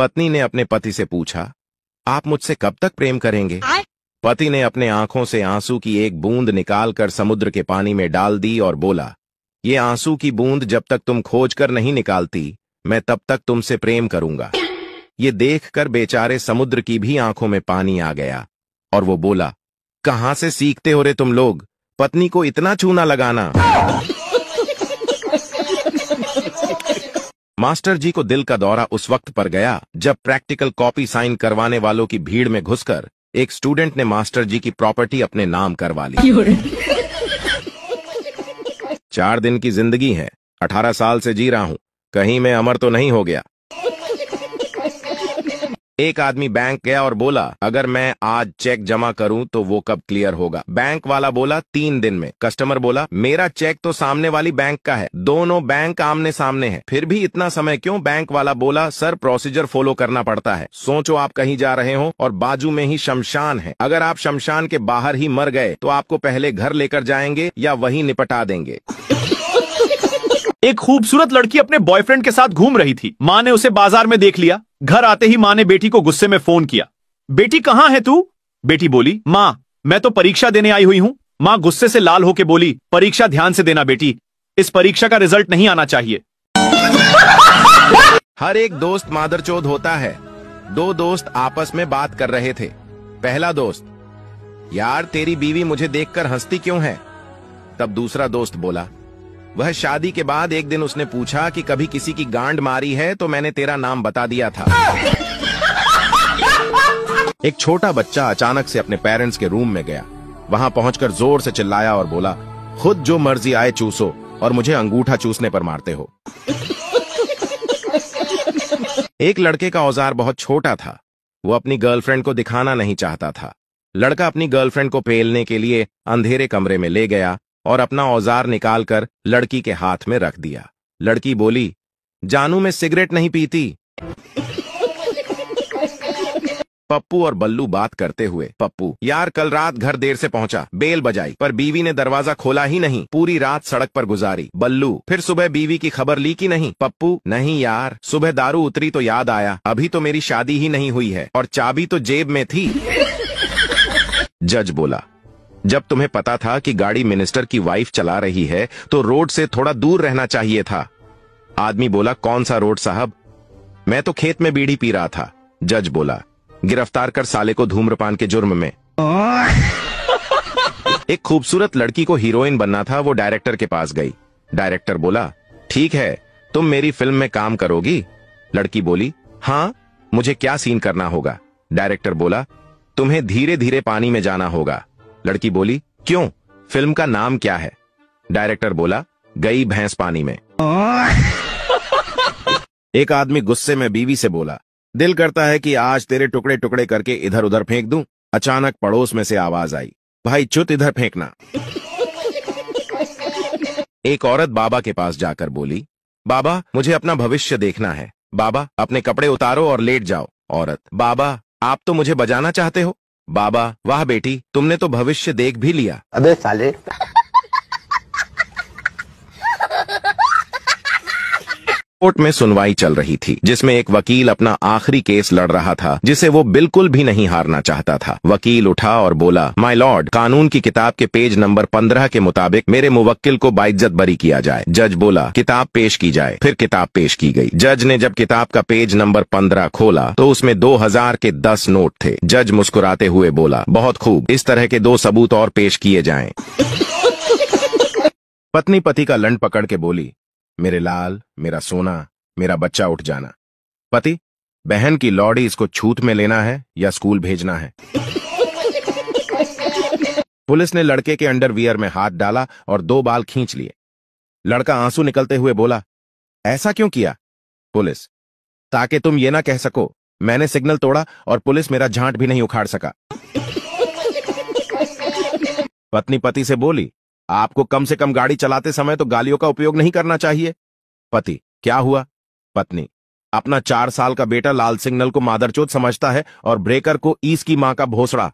पत्नी ने अपने पति से पूछा आप मुझसे कब तक प्रेम करेंगे पति ने अपने आंखों से आंसू की एक बूंद निकालकर समुद्र के पानी में डाल दी और बोला ये आंसू की बूंद जब तक तुम खोज कर नहीं निकालती मैं तब तक तुमसे प्रेम करूंगा ये देखकर बेचारे समुद्र की भी आंखों में पानी आ गया और वो बोला कहां से सीखते हो रे तुम लोग पत्नी को इतना चूना लगाना मास्टर जी को दिल का दौरा उस वक्त पर गया जब प्रैक्टिकल कॉपी साइन करवाने वालों की भीड़ में घुसकर एक स्टूडेंट ने मास्टर जी की प्रॉपर्टी अपने नाम करवा ली चार दिन की जिंदगी है अठारह साल से जी रहा हूँ कहीं मैं अमर तो नहीं हो गया एक आदमी बैंक गया और बोला अगर मैं आज चेक जमा करूं तो वो कब क्लियर होगा बैंक वाला बोला तीन दिन में कस्टमर बोला मेरा चेक तो सामने वाली बैंक का है दोनों बैंक आमने सामने है फिर भी इतना समय क्यों बैंक वाला बोला सर प्रोसीजर फॉलो करना पड़ता है सोचो आप कहीं जा रहे हो और बाजू में ही शमशान है अगर आप शमशान के बाहर ही मर गए तो आपको पहले घर लेकर जाएंगे या वही निपटा देंगे एक खूबसूरत लड़की अपने बॉयफ्रेंड के साथ घूम रही थी माँ ने उसे बाजार में देख लिया घर आते ही माँ ने बेटी को गुस्से में फोन किया बेटी कहाँ है तू बेटी बोली माँ मैं तो परीक्षा देने आई हुई हूँ माँ गुस्से से लाल होके बोली परीक्षा ध्यान से देना बेटी इस परीक्षा का रिजल्ट नहीं आना चाहिए हर एक दोस्त मादर होता है दो दोस्त आपस में बात कर रहे थे पहला दोस्त यार तेरी बीवी मुझे देखकर हंसती क्यों है तब दूसरा दोस्त बोला वह शादी के बाद एक दिन उसने पूछा कि कभी किसी की गांड मारी है तो मैंने तेरा नाम बता दिया था एक छोटा बच्चा अचानक से अपने पेरेंट्स के रूम में गया वहां पहुंचकर जोर से चिल्लाया और बोला खुद जो मर्जी आए चूसो और मुझे अंगूठा चूसने पर मारते हो एक लड़के का औजार बहुत छोटा था वो अपनी गर्लफ्रेंड को दिखाना नहीं चाहता था लड़का अपनी गर्लफ्रेंड को पेलने के लिए अंधेरे कमरे में ले गया और अपना औजार निकालकर लड़की के हाथ में रख दिया लड़की बोली जानू में सिगरेट नहीं पीती पप्पू और बल्लू बात करते हुए पप्पू यार कल रात घर देर से पहुंचा बेल बजाई पर बीवी ने दरवाजा खोला ही नहीं पूरी रात सड़क पर गुजारी बल्लू फिर सुबह बीवी की खबर ली कि नहीं पप्पू नहीं यार सुबह दारू उतरी तो याद आया अभी तो मेरी शादी ही नहीं हुई है और चाबी तो जेब में थी जज बोला जब तुम्हें पता था कि गाड़ी मिनिस्टर की वाइफ चला रही है तो रोड से थोड़ा दूर रहना चाहिए था आदमी बोला कौन सा रोड साहब मैं तो खेत में बीड़ी पी रहा था जज बोला गिरफ्तार कर साले को धूम्रपान के जुर्म में एक खूबसूरत लड़की को हीरोइन बनना था वो डायरेक्टर के पास गई डायरेक्टर बोला ठीक है तुम मेरी फिल्म में काम करोगी लड़की बोली हाँ मुझे क्या सीन करना होगा डायरेक्टर बोला तुम्हें धीरे धीरे पानी में जाना होगा लड़की बोली क्यों फिल्म का नाम क्या है डायरेक्टर बोला गई भैंस पानी में एक आदमी गुस्से में बीवी से बोला दिल करता है कि आज तेरे टुकड़े टुकड़े करके इधर उधर फेंक दूं अचानक पड़ोस में से आवाज आई भाई चुत इधर फेंकना एक औरत बाबा के पास जाकर बोली बाबा मुझे अपना भविष्य देखना है बाबा अपने कपड़े उतारो और लेट जाओ औरत बाबा आप तो मुझे बजाना चाहते हो बाबा वाह बेटी तुमने तो भविष्य देख भी लिया अबे साले कोर्ट में सुनवाई चल रही थी जिसमें एक वकील अपना आखिरी केस लड़ रहा था जिसे वो बिल्कुल भी नहीं हारना चाहता था वकील उठा और बोला माय लॉर्ड कानून की किताब के पेज नंबर पंद्रह के मुताबिक मेरे मुवक्किल को बाइज्जत बरी किया जाए जज बोला किताब पेश की जाए फिर किताब पेश की गई जज ने जब किताब का पेज नंबर पंद्रह खोला तो उसमें दो हजार के दस नोट थे जज मुस्कुराते हुए बोला बहुत खूब इस तरह के दो सबूत और पेश किए जाए पत्नी पति का लंड पकड़ के बोली मेरे लाल मेरा सोना मेरा बच्चा उठ जाना पति बहन की लौड़ी इसको छूत में लेना है या स्कूल भेजना है पुलिस ने लड़के के अंडरवियर में हाथ डाला और दो बाल खींच लिए लड़का आंसू निकलते हुए बोला ऐसा क्यों किया पुलिस ताकि तुम ये ना कह सको मैंने सिग्नल तोड़ा और पुलिस मेरा झांट भी नहीं उखाड़ सका पत्नी पति से बोली आपको कम से कम गाड़ी चलाते समय तो गालियों का उपयोग नहीं करना चाहिए पति क्या हुआ पत्नी अपना चार साल का बेटा लाल सिग्नल को मादरचोद समझता है और ब्रेकर को ईस की मां का भोसड़ा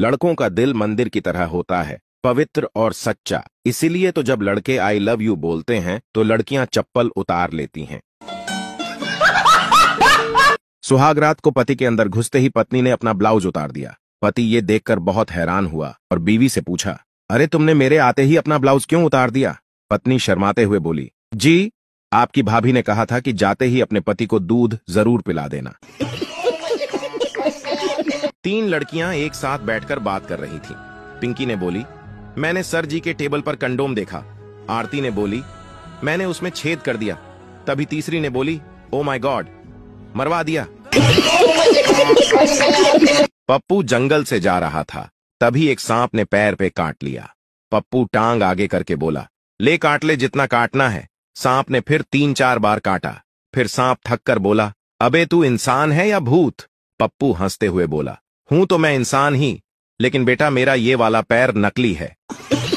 लड़कों का दिल मंदिर की तरह होता है पवित्र और सच्चा इसीलिए तो जब लड़के आई लव यू बोलते हैं तो लड़कियां चप्पल उतार लेती हैं सुहाग रात को पति के अंदर घुसते ही पत्नी ने अपना ब्लाउज उतार दिया पति ये देखकर बहुत हैरान हुआ और बीवी से पूछा अरे तुमने मेरे आते ही अपना ब्लाउज क्यों उतार दिया पत्नी शर्माते हुए बोली जी आपकी भाभी ने कहा था कि जाते ही अपने पति को दूध जरूर पिला देना तीन लड़कियां एक साथ बैठकर बात कर रही थीं। पिंकी ने बोली मैंने सर जी के टेबल पर कंडोम देखा आरती ने बोली मैंने उसमें छेद कर दिया तभी तीसरी ने बोली ओ माई गॉड मरवा दिया पप्पू जंगल से जा रहा था तभी एक सांप ने पैर पे काट लिया पप्पू टांग आगे करके बोला ले काट ले जितना काटना है सांप ने फिर तीन चार बार काटा फिर सांप थक कर बोला अबे तू इंसान है या भूत पप्पू हंसते हुए बोला हूं तो मैं इंसान ही लेकिन बेटा मेरा ये वाला पैर नकली है